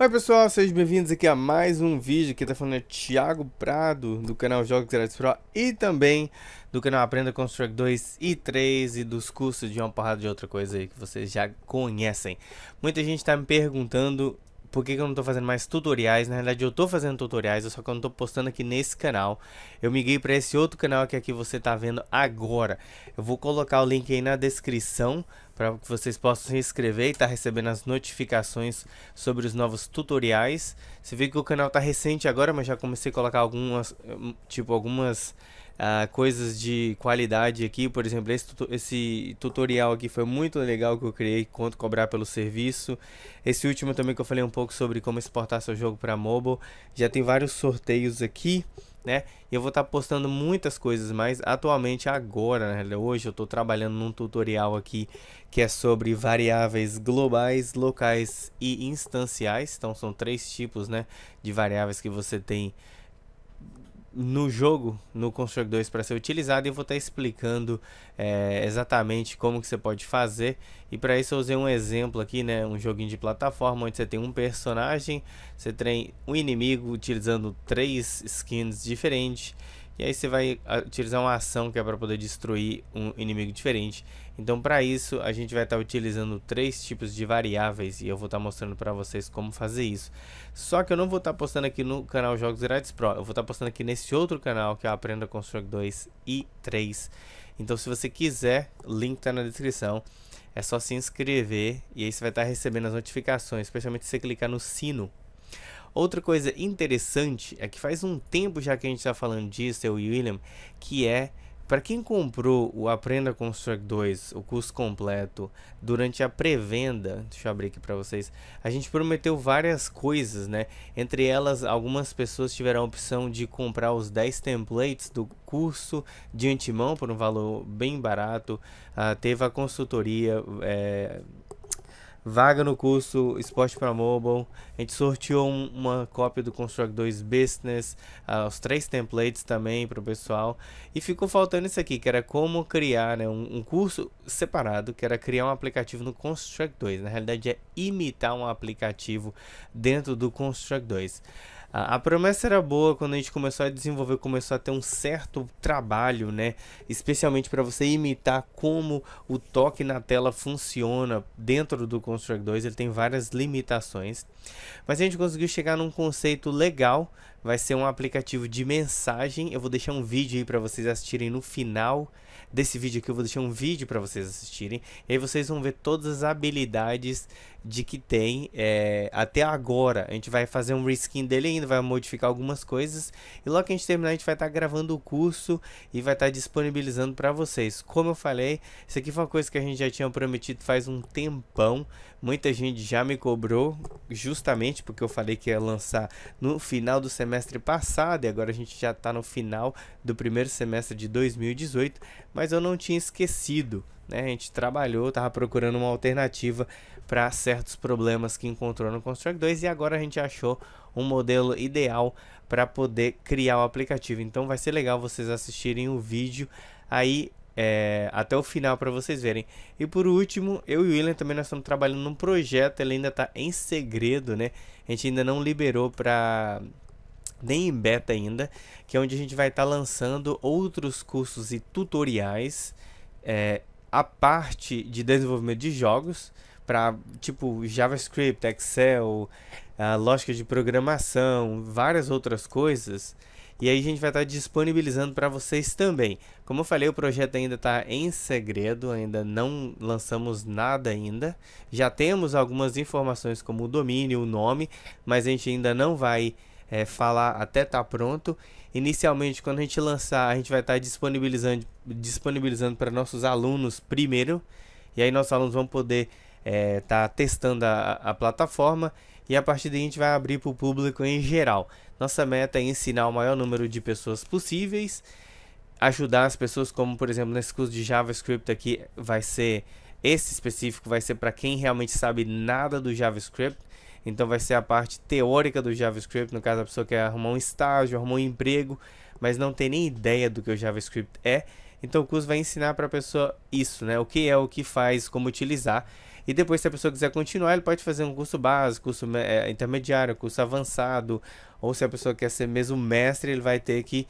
Oi pessoal, sejam bem-vindos aqui a mais um vídeo, aqui tá falando é Thiago Prado, do canal Jogos Grátis Pro e também do canal Aprenda Construct 2 e 3 e dos cursos de uma porrada de outra coisa aí que vocês já conhecem. Muita gente tá me perguntando por que, que eu não tô fazendo mais tutoriais, na realidade eu tô fazendo tutoriais, só que eu não tô postando aqui nesse canal. Eu miguei para esse outro canal que aqui você tá vendo agora. Eu vou colocar o link aí na descrição para que vocês possam se inscrever e estar tá recebendo as notificações sobre os novos tutoriais. Você vê que o canal está recente agora, mas já comecei a colocar algumas, hum, tipo, algumas uh, coisas de qualidade aqui. Por exemplo, esse, tuto esse, tutorial aqui foi muito legal que eu criei, quanto cobrar pelo serviço. Esse último também que eu falei um pouco sobre como exportar seu jogo para mobile. Já tem vários sorteios aqui né? Eu vou estar tá postando muitas coisas, mas atualmente agora, né? hoje eu estou trabalhando num tutorial aqui que é sobre variáveis globais, locais e instanciais. Então são três tipos, né, de variáveis que você tem no jogo, no Construct 2 para ser utilizado e eu vou estar tá explicando é, exatamente como que você pode fazer e para isso eu usei um exemplo aqui, né, um joguinho de plataforma onde você tem um personagem, você tem um inimigo utilizando três skins diferentes e aí você vai utilizar uma ação que é para poder destruir um inimigo diferente. Então para isso a gente vai estar tá utilizando três tipos de variáveis e eu vou estar tá mostrando para vocês como fazer isso. Só que eu não vou estar tá postando aqui no canal Jogos Grátis Pro, eu vou estar postando aqui nesse outro canal que é Aprenda Construct 2 e 3. Então se você quiser, link está na descrição. É só se inscrever e aí você vai estar recebendo as notificações, especialmente se você clicar no sino Outra coisa interessante é que faz um tempo já que a gente está falando disso, eu e William, que é para quem comprou o Aprenda Construct 2, o curso completo, durante a pré-venda, deixa eu abrir aqui para vocês, a gente prometeu várias coisas, né? Entre elas, algumas pessoas tiveram a opção de comprar os 10 templates do curso de antemão por um valor bem barato. Uh, teve a consultoria é, vaga no curso Esporte para Mobile. A gente sorteou um, uma cópia do Construct 2 Business, uh, os três templates também para o pessoal. E ficou faltando isso aqui, que era como criar né, um, um, curso separado, que era criar um aplicativo no Construct 2. Na realidade, é imitar um aplicativo dentro do Construct 2. A, a, promessa era boa quando a gente começou a desenvolver, começou a ter um certo trabalho, né? Especialmente para você imitar como o toque na tela funciona dentro do Construct 2. Ele tem várias limitações, mas a gente conseguiu chegar num conceito legal. Vai ser um aplicativo de mensagem. Eu vou deixar um vídeo aí para vocês assistirem no final desse vídeo aqui. Eu vou deixar um vídeo para vocês assistirem. E aí vocês vão ver todas as habilidades de que tem é, até agora. A gente vai fazer um reskin dele ainda, vai modificar algumas coisas. E logo que a gente terminar, a gente vai estar tá gravando o curso e vai estar tá disponibilizando para vocês. Como eu falei, isso aqui foi uma coisa que a gente já tinha prometido faz um tempão. Muita gente já me cobrou, justamente porque eu falei que ia lançar no final do semestre passado. E agora a gente já está no final do primeiro semestre de 2018. Mas eu não tinha esquecido. Né? A gente trabalhou, estava procurando uma alternativa para certos problemas que encontrou no Construct 2 e agora a gente achou um modelo ideal para poder criar o aplicativo. Então vai ser legal vocês assistirem o vídeo aí é, até o final para vocês verem. E por último, eu e o William também nós estamos trabalhando num projeto, ele ainda está em segredo, né? A gente ainda não liberou para nem em beta ainda, que é onde a gente vai estar tá lançando outros cursos e tutoriais é, a parte de desenvolvimento de jogos para tipo JavaScript, Excel, lógica de programação, várias outras coisas. E aí a gente vai estar tá disponibilizando para vocês também. Como eu falei, o projeto ainda está em segredo, ainda não lançamos nada ainda. Já temos algumas informações como o domínio, o nome, mas a gente ainda não vai é, falar até estar tá pronto. Inicialmente, quando a gente lançar, a gente vai estar tá disponibilizando disponibilizando para nossos alunos primeiro. E aí nossos alunos vão poder estar é, tá testando a, a plataforma e a partir daí a gente vai abrir para o público em geral. Nossa meta é ensinar o maior número de pessoas possíveis, ajudar as pessoas, como por exemplo nesse curso de JavaScript aqui, vai ser esse específico, vai ser para quem realmente sabe nada do JavaScript. Então vai ser a parte teórica do JavaScript, no caso a pessoa quer arrumar um estágio, arrumar um emprego, mas não tem nem ideia do que o JavaScript é. Então o curso vai ensinar para a pessoa isso, né? O que é, o que faz, como utilizar. E depois, se a pessoa quiser continuar, ele pode fazer um curso básico, curso é, intermediário, curso avançado. Ou se a pessoa quer ser mesmo mestre, ele vai ter que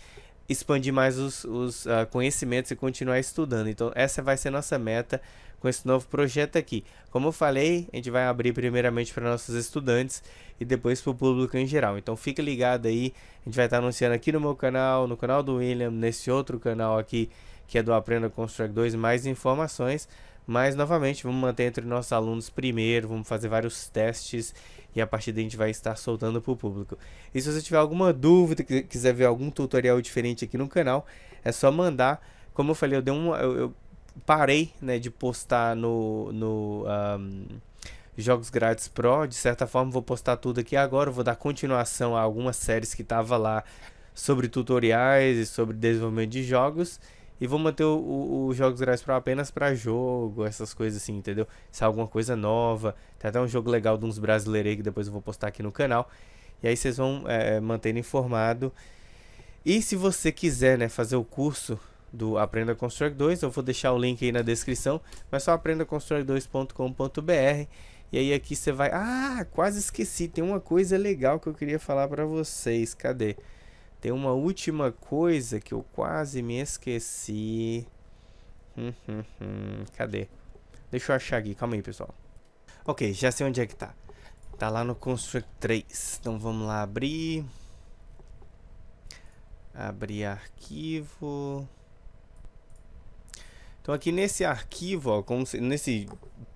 expandir mais os, os uh, conhecimentos e continuar estudando. Então, essa vai ser nossa meta com esse novo projeto aqui. Como eu falei, a gente vai abrir primeiramente para nossos estudantes e depois para o público em geral. Então fica ligado aí, a gente vai estar tá anunciando aqui no meu canal, no canal do William, nesse outro canal aqui que é do Aprenda Construct 2, mais informações. Mas novamente, vamos manter entre nossos alunos primeiro, vamos fazer vários testes e a partir daí a gente vai estar soltando para o público. E se você tiver alguma dúvida, quiser ver algum tutorial diferente aqui no canal, é só mandar. Como eu falei, eu, dei um, eu, eu parei né, de postar no, no um, Jogos Grátis Pro. De certa forma, vou postar tudo aqui agora. Vou dar continuação a algumas séries que tava lá sobre tutoriais e sobre desenvolvimento de jogos. E vou manter os jogos grátis pro apenas para jogo, essas coisas assim, entendeu? Se é alguma coisa nova. Tem até um jogo legal de uns brasileiros aí que depois eu vou postar aqui no canal. E aí vocês vão é, mantendo informado. E se você quiser né, fazer o curso do Aprenda Construir 2. Eu vou deixar o link aí na descrição, mas só aprendaconstruir2.com.br. E aí aqui você vai... Ah, quase esqueci. Tem uma coisa legal que eu queria falar para vocês. Cadê? Tem uma última coisa que eu quase me esqueci. Hum, hum, hum, cadê? Deixa eu achar aqui. Calma aí, pessoal. Ok, já sei onde é que tá. Tá lá no Construct 3. Então vamos lá abrir. Abrir arquivo. Então aqui nesse arquivo, ó, como se, nesse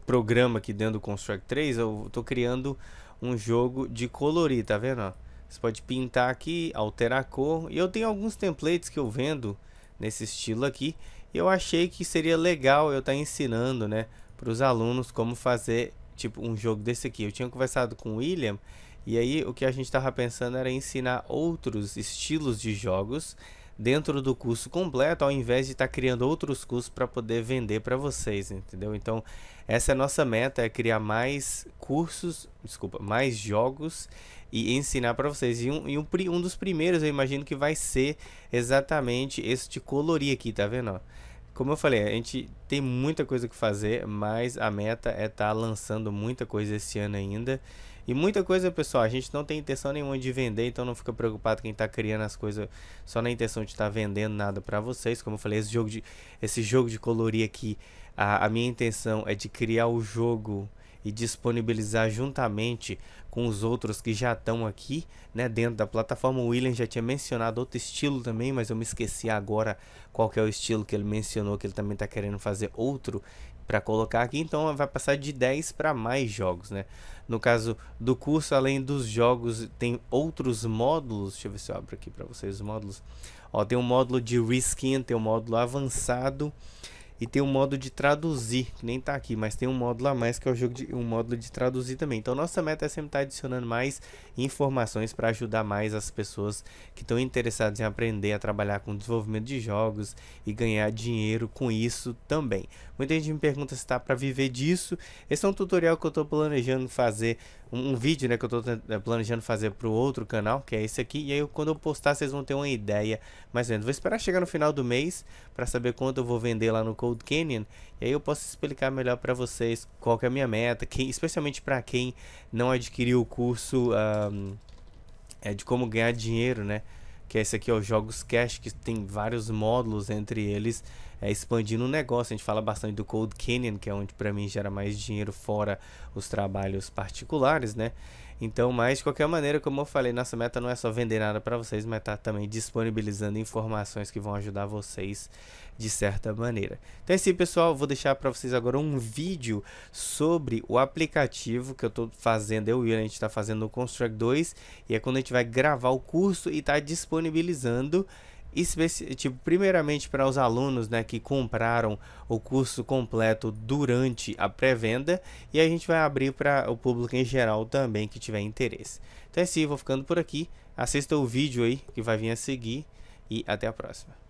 programa aqui dentro do Construct 3, eu tô criando um jogo de colorir, tá vendo? Ó? Você pode pintar aqui, alterar a cor. E eu tenho alguns templates que eu vendo nesse estilo aqui. E eu achei que seria legal eu estar tá ensinando, né, para os alunos como fazer tipo um jogo desse aqui. Eu tinha conversado com o William e aí o que a gente estava pensando era ensinar outros estilos de jogos dentro do curso completo, ao invés de estar tá criando outros cursos para poder vender para vocês, entendeu? Então, essa é a nossa meta, é criar mais cursos, desculpa, mais jogos e ensinar para vocês. E, um, e um, um, dos primeiros, eu imagino que vai ser exatamente esse de colorir aqui, tá vendo? Ó? Como eu falei, a gente tem muita coisa que fazer, mas a meta é estar tá lançando muita coisa esse ano ainda. E muita coisa, pessoal, a gente não tem intenção nenhuma de vender, então não fica preocupado quem está criando as coisas só na intenção de estar tá vendendo nada para vocês. Como eu falei, esse jogo de, esse jogo de colorir aqui, a, a minha intenção é de criar o jogo e disponibilizar juntamente com os outros que já estão aqui, né, dentro da plataforma. O William já tinha mencionado outro estilo também, mas eu me esqueci agora qual é o estilo que ele mencionou, que ele também está querendo fazer outro para colocar aqui, então vai passar de 10 para mais jogos, né? No caso do curso, além dos jogos, tem outros módulos. Deixa eu ver se eu abro aqui para vocês os módulos. Ó, tem um módulo de reskin, tem um módulo avançado. E tem um modo de traduzir, que nem tá aqui, mas tem um módulo a mais que é o jogo de, um módulo de traduzir também. Então nossa meta é sempre estar tá adicionando mais informações para ajudar mais as pessoas que estão interessadas em aprender a trabalhar com desenvolvimento de jogos e ganhar dinheiro com isso também. Muita gente me pergunta se tá para viver disso. Esse é um tutorial que eu estou planejando fazer um, um, vídeo né, que eu estou eh, planejando fazer para o outro canal, que é esse aqui. E aí, quando eu postar, vocês vão ter uma ideia mais ou menos. Vou esperar chegar no final do mês para saber quanto eu vou vender lá no Cold Canyon. E aí eu posso explicar melhor para vocês qual é a minha meta, quem, especialmente para quem não adquiriu o curso um, é, de como ganhar dinheiro, né? que esse aqui é o Jogos Cash, que tem vários módulos entre eles, é, expandindo o negócio. A gente fala bastante do Cold Canyon, que é onde para mim gera mais dinheiro fora os trabalhos particulares, né? Então, mas de qualquer maneira, como eu falei, nossa meta não é só vender nada para vocês, mas tá também disponibilizando informações que vão ajudar vocês de certa maneira. Então é pessoal. Vou deixar para vocês agora um vídeo sobre o aplicativo que eu estou fazendo, eu e a gente está fazendo o Construct 2, e é quando a gente vai gravar o curso e tá disponibilizando tipo, primeiramente para os alunos né, que compraram o curso completo durante a pré-venda e a gente vai abrir para o público em geral também que tiver interesse. Então é isso, assim, vou ficando por aqui. Assista o vídeo aí que vai vir a seguir e até a próxima.